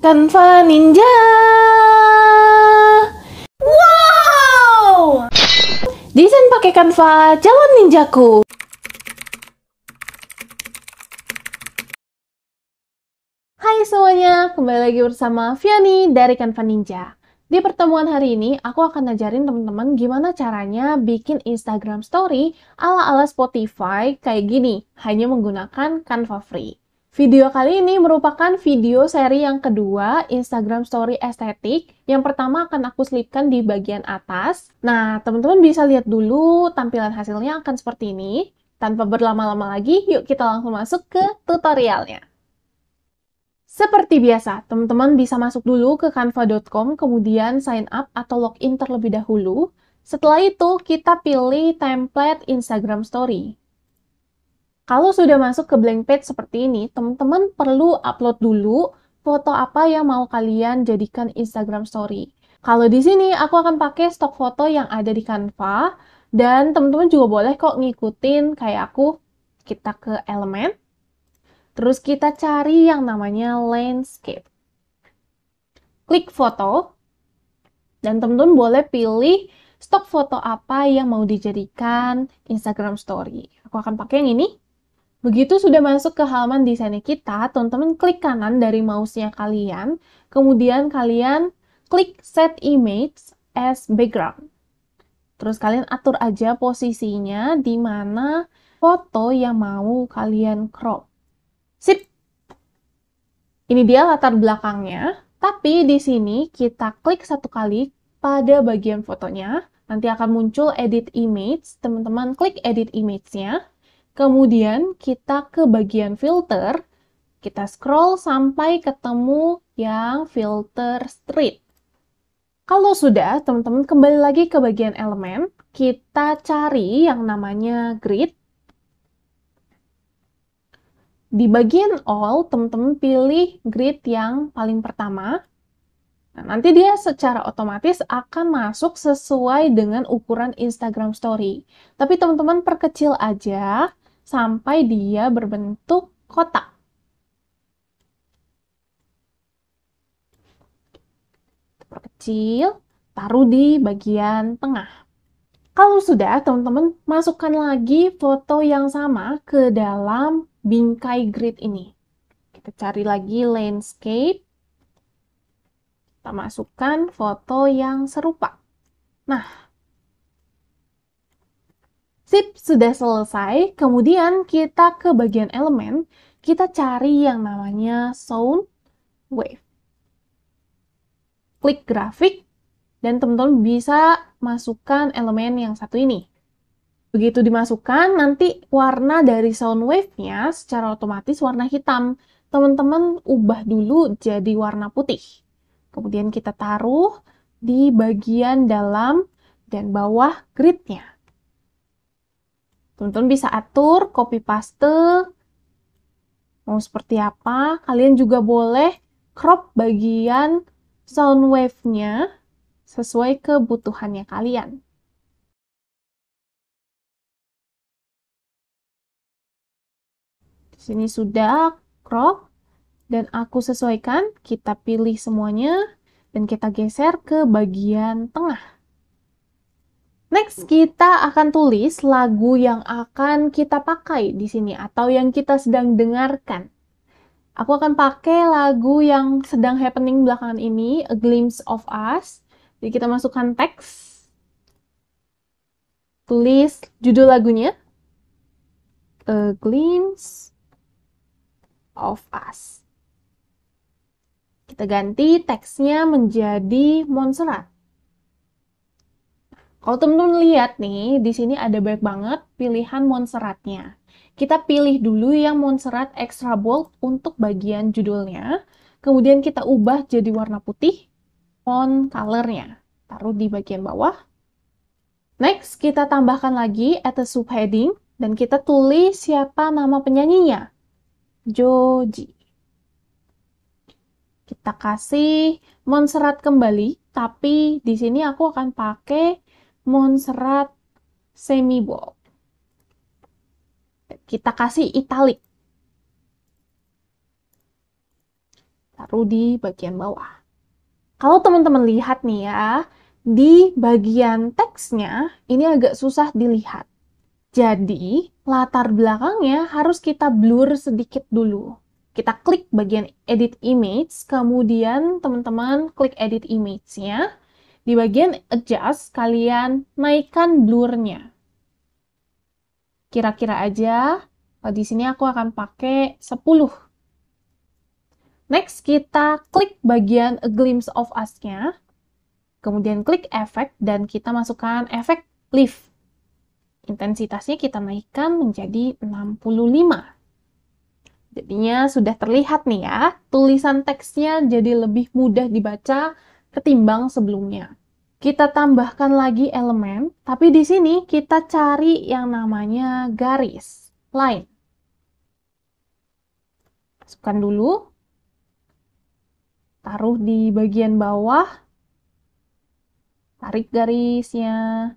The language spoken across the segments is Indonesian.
Kanva Ninja. Wow! Desain pakai Kanva jalan ninjaku. Hai semuanya, kembali lagi bersama Viani dari Kanva Ninja. Di pertemuan hari ini, aku akan ngajarin teman-teman gimana caranya bikin Instagram Story ala-ala Spotify kayak gini, hanya menggunakan Canva Free. Video kali ini merupakan video seri yang kedua Instagram Story Estetik. Yang pertama akan aku selipkan di bagian atas. Nah, teman-teman bisa lihat dulu tampilan hasilnya akan seperti ini. Tanpa berlama-lama lagi, yuk kita langsung masuk ke tutorialnya. Seperti biasa, teman-teman bisa masuk dulu ke canva.com, kemudian sign up atau login terlebih dahulu. Setelah itu, kita pilih template Instagram Story. Kalau sudah masuk ke blank page seperti ini, teman-teman perlu upload dulu foto apa yang mau kalian jadikan Instagram story. Kalau di sini aku akan pakai stok foto yang ada di Canva dan teman-teman juga boleh kok ngikutin kayak aku kita ke elemen terus kita cari yang namanya landscape. Klik foto dan teman-teman boleh pilih stok foto apa yang mau dijadikan Instagram story. Aku akan pakai yang ini. Begitu sudah masuk ke halaman desainnya kita, teman-teman klik kanan dari mouse-nya kalian, kemudian kalian klik set image as background. Terus kalian atur aja posisinya di mana foto yang mau kalian crop. Sip. Ini dia latar belakangnya, tapi di sini kita klik satu kali pada bagian fotonya, nanti akan muncul edit image. Teman-teman klik edit image-nya. Kemudian kita ke bagian filter, kita scroll sampai ketemu yang filter street. Kalau sudah, teman-teman kembali lagi ke bagian elemen, kita cari yang namanya grid. Di bagian all, teman-teman pilih grid yang paling pertama. Nah, nanti dia secara otomatis akan masuk sesuai dengan ukuran Instagram Story. Tapi teman-teman perkecil aja sampai dia berbentuk kotak. Perkecil, taruh di bagian tengah. Kalau sudah, teman-teman, masukkan lagi foto yang sama ke dalam bingkai grid ini. Kita cari lagi landscape. Kita masukkan foto yang serupa. Nah, Sip, sudah selesai. Kemudian kita ke bagian elemen, kita cari yang namanya sound wave. Klik grafik, dan teman-teman bisa masukkan elemen yang satu ini. Begitu dimasukkan, nanti warna dari sound wave-nya secara otomatis warna hitam. Teman-teman ubah dulu jadi warna putih. Kemudian kita taruh di bagian dalam dan bawah grid-nya. Teman-teman bisa atur copy paste mau seperti apa. Kalian juga boleh crop bagian sound wave-nya sesuai kebutuhannya kalian. Di sini sudah crop dan aku sesuaikan, kita pilih semuanya dan kita geser ke bagian tengah. Next, kita akan tulis lagu yang akan kita pakai di sini atau yang kita sedang dengarkan. Aku akan pakai lagu yang sedang happening belakangan ini, A Glimpse of Us. Jadi kita masukkan teks. Tulis judul lagunya. A Glimpse of Us. Kita ganti teksnya menjadi Montserrat. Kalau teman-teman lihat nih, di sini ada banyak banget pilihan monseratnya. Kita pilih dulu yang monserat Extra Bold untuk bagian judulnya. Kemudian kita ubah jadi warna putih font colornya. Taruh di bagian bawah. Next, kita tambahkan lagi at the subheading dan kita tulis siapa nama penyanyinya. Joji. Kita kasih monserat kembali, tapi di sini aku akan pakai Montserrat bold. Kita kasih italic. Taruh di bagian bawah. Kalau teman-teman lihat nih ya, di bagian teksnya ini agak susah dilihat. Jadi, latar belakangnya harus kita blur sedikit dulu. Kita klik bagian edit image, kemudian teman-teman klik edit image-nya. Di bagian adjust, kalian naikkan blurnya. Kira-kira aja, oh, di sini aku akan pakai 10. Next, kita klik bagian A Glimpse of Us-nya. Kemudian klik efek dan kita masukkan efek lift. Intensitasnya kita naikkan menjadi 65. Jadinya sudah terlihat nih ya, tulisan teksnya jadi lebih mudah dibaca ketimbang sebelumnya. Kita tambahkan lagi elemen, tapi di sini kita cari yang namanya garis, line. Masukkan dulu. Taruh di bagian bawah. Tarik garisnya.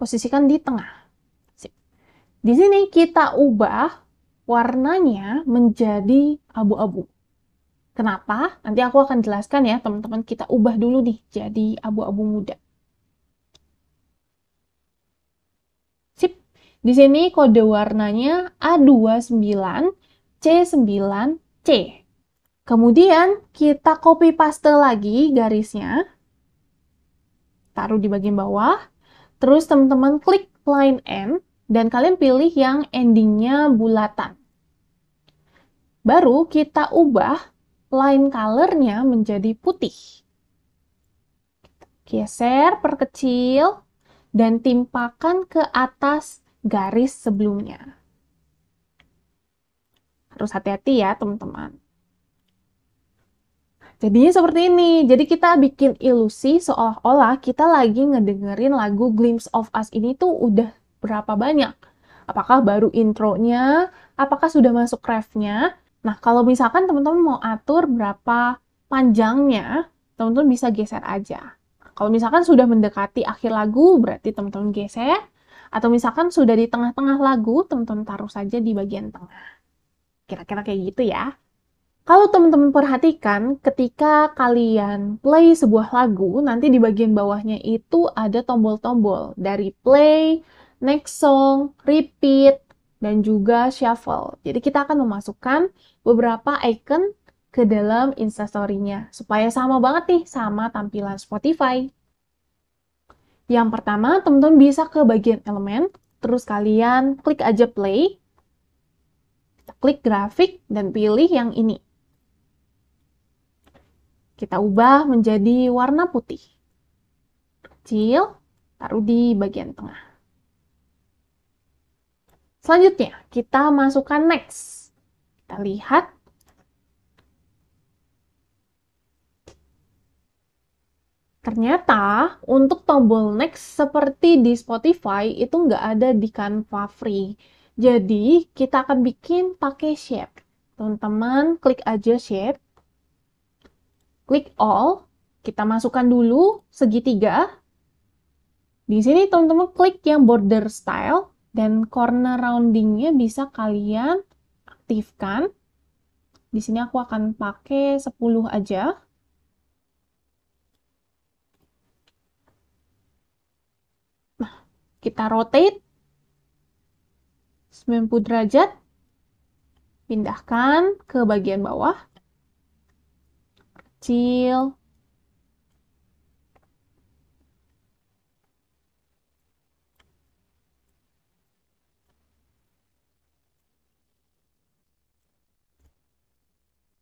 Posisikan di tengah. Di sini kita ubah warnanya menjadi abu-abu. Kenapa? Nanti aku akan jelaskan ya, teman-teman. Kita ubah dulu nih jadi abu-abu muda. Sip. Di sini kode warnanya A29, C9, C. Kemudian kita copy paste lagi garisnya. Taruh di bagian bawah. Terus teman-teman klik line end dan kalian pilih yang endingnya bulatan. Baru kita ubah line colornya menjadi putih. Geser, perkecil, dan timpakan ke atas garis sebelumnya. Harus hati-hati ya teman-teman. Jadinya seperti ini. Jadi kita bikin ilusi seolah-olah kita lagi ngedengerin lagu Glimpse of Us ini tuh udah berapa banyak. Apakah baru intronya, apakah sudah masuk refnya, Nah, kalau misalkan teman-teman mau atur berapa panjangnya, teman-teman bisa geser aja. kalau misalkan sudah mendekati akhir lagu, berarti teman-teman geser. Atau misalkan sudah di tengah-tengah lagu, teman-teman taruh saja di bagian tengah. Kira-kira kayak gitu ya. Kalau teman-teman perhatikan, ketika kalian play sebuah lagu, nanti di bagian bawahnya itu ada tombol-tombol dari play, next song, repeat, dan juga shuffle. Jadi kita akan memasukkan beberapa icon ke dalam instastory-nya supaya sama banget nih sama tampilan Spotify. Yang pertama, teman-teman bisa ke bagian elemen, terus kalian klik aja play, kita klik grafik, dan pilih yang ini. Kita ubah menjadi warna putih. Kecil, taruh di bagian tengah. Selanjutnya, kita masukkan next. Kita lihat. Ternyata untuk tombol next seperti di Spotify itu nggak ada di Canva Free. Jadi kita akan bikin pakai shape. Teman-teman klik aja shape. Klik all. Kita masukkan dulu segitiga. Di sini teman-teman klik yang border style dan corner roundingnya bisa kalian aktifkan. Di sini aku akan pakai 10 aja. Nah, kita rotate 90 derajat. Pindahkan ke bagian bawah. Kecil,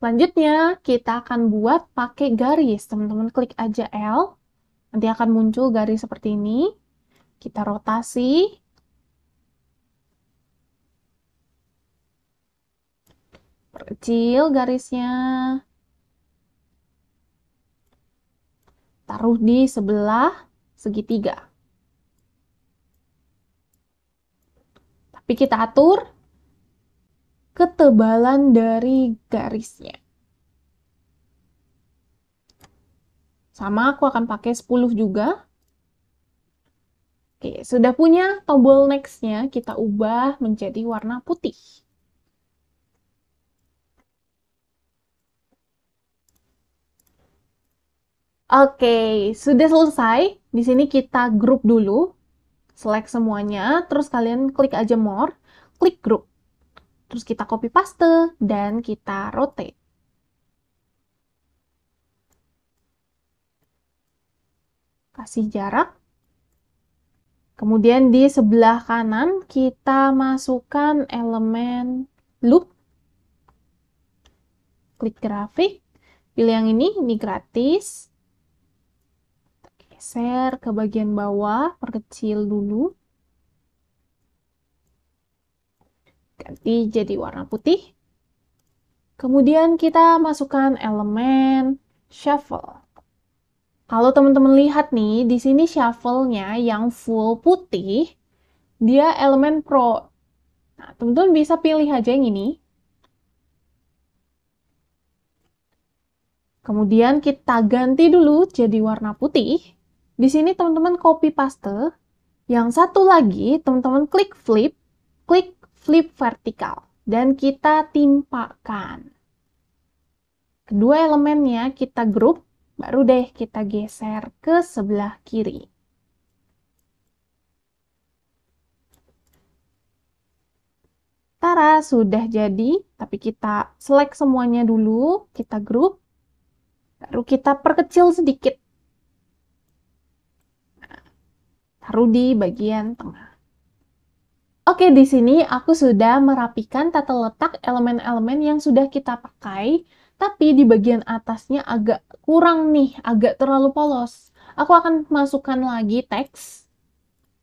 Selanjutnya, kita akan buat pakai garis. Teman-teman klik aja L. Nanti akan muncul garis seperti ini. Kita rotasi. Perkecil garisnya. Taruh di sebelah segitiga. Tapi kita atur ketebalan dari garisnya. Sama aku akan pakai 10 juga. Oke, sudah punya tombol next-nya kita ubah menjadi warna putih. Oke, sudah selesai. Di sini kita grup dulu. Select semuanya, terus kalian klik aja more, klik grup terus kita copy paste, dan kita rotate. Kasih jarak. Kemudian di sebelah kanan kita masukkan elemen loop. Klik grafik. Pilih yang ini, ini gratis. Kita ke bagian bawah, perkecil dulu. ganti jadi warna putih. Kemudian kita masukkan elemen shuffle. Kalau teman-teman lihat nih, di sini shuffle-nya yang full putih, dia elemen pro. Nah, teman-teman bisa pilih aja yang ini. Kemudian kita ganti dulu jadi warna putih. Di sini teman-teman copy paste. Yang satu lagi, teman-teman klik flip, klik flip vertikal dan kita timpakan. Kedua elemennya kita grup, baru deh kita geser ke sebelah kiri. Tara sudah jadi, tapi kita select semuanya dulu, kita grup, baru kita perkecil sedikit. Nah, taruh di bagian tengah. Oke, di sini aku sudah merapikan tata letak elemen-elemen yang sudah kita pakai, tapi di bagian atasnya agak kurang nih, agak terlalu polos. Aku akan masukkan lagi teks,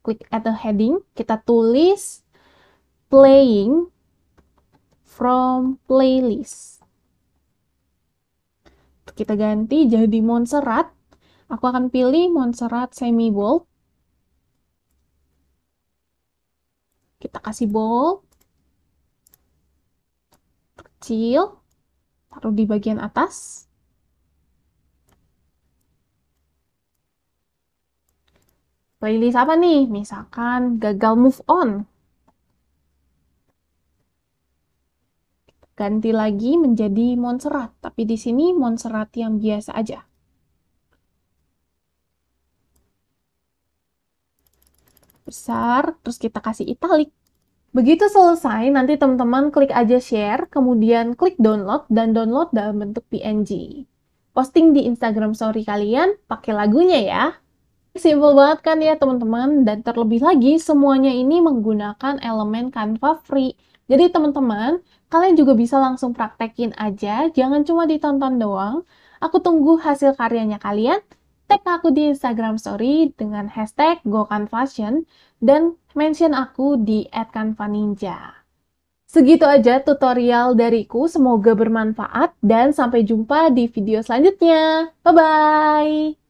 klik add a heading, kita tulis playing from playlist. Kita ganti jadi Montserrat. Aku akan pilih Montserrat semi bold kita kasih bowl kecil taruh di bagian atas playlist apa nih misalkan gagal move on ganti lagi menjadi monserat tapi di sini monserat yang biasa aja besar, terus kita kasih italic. Begitu selesai, nanti teman-teman klik aja share, kemudian klik download, dan download dalam bentuk PNG. Posting di Instagram story kalian, pakai lagunya ya. Simple banget kan ya teman-teman, dan terlebih lagi semuanya ini menggunakan elemen Canva Free. Jadi teman-teman, kalian juga bisa langsung praktekin aja, jangan cuma ditonton doang. Aku tunggu hasil karyanya kalian, tag aku di Instagram Story dengan hashtag GoKanFashion dan mention aku di @kanvaninja. Segitu aja tutorial dariku, semoga bermanfaat dan sampai jumpa di video selanjutnya. Bye-bye!